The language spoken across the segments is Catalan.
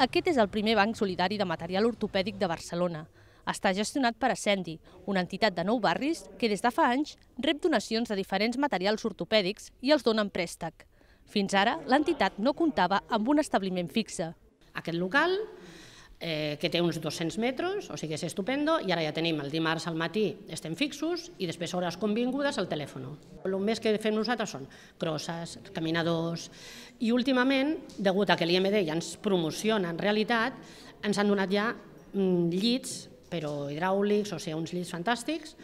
Aquest és el primer banc solidari de material ortopèdic de Barcelona. Està gestionat per Ascendi, una entitat de nou barris que des de fa anys rep donacions de diferents materials ortopèdics i els dona en préstec. Fins ara, l'entitat no comptava amb un establiment fixe. Aquest local eh, que té uns 200 metres, o sigui, és estupendo, i ara ja tenim el dimarts al matí, estem fixos, i després hores convingudes al telèfon. El més que fem nosaltres són crosses, caminadors, i últimament, degut a que l'IMD ja ens promociona en realitat, ens han donat ja mm, llits, però hidràulics, o sigui, uns llits fantàstics,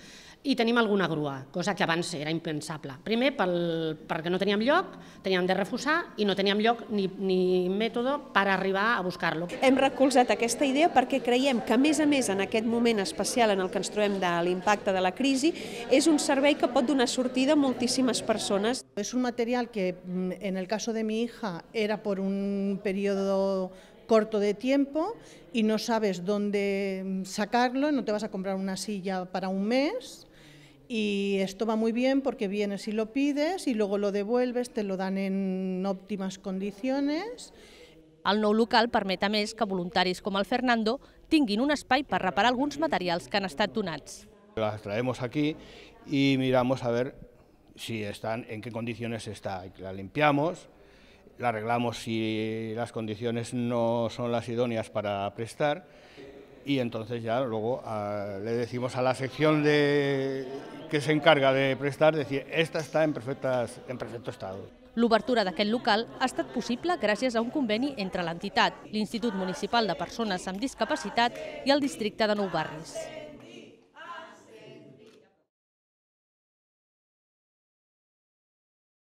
i tenim alguna grua, cosa que abans era impensable. Primer, pel, perquè no teníem lloc, teníem de refusar i no teníem lloc ni, ni mètode per arribar a buscar-lo. Hem recolzat aquesta idea perquè creiem que, a més a més, en aquest moment especial en el que ens trobem de l'impacte de la crisi, és un servei que pot donar sortida a moltíssimes persones. És un material que, mm, en el cas de mi hija, era per un període corto de tiempo y no sabes dónde mm, sacarlo, no te vas a comprar una silla para un mes Y esto va muy bien porque vienes y lo pides y luego lo devuelves, te lo dan en óptimas condiciones. Al no local permet a més que voluntaris com el Fernando tinguin un espai per reparar alguns materials que han estat donats. Las traemos aquí y miramos a ver si están, en qué condiciones está. La limpiamos, la arreglamos si las condiciones no son las idóneas para prestar y entonces ya luego a, ah, le decimos a la sección de, que se encarga de prestar, decir, esta está en, perfectas, en perfecto estado. L'obertura d'aquest local ha estat possible gràcies a un conveni entre l'entitat, l'Institut Municipal de Persones amb Discapacitat i el districte de Nou Barris.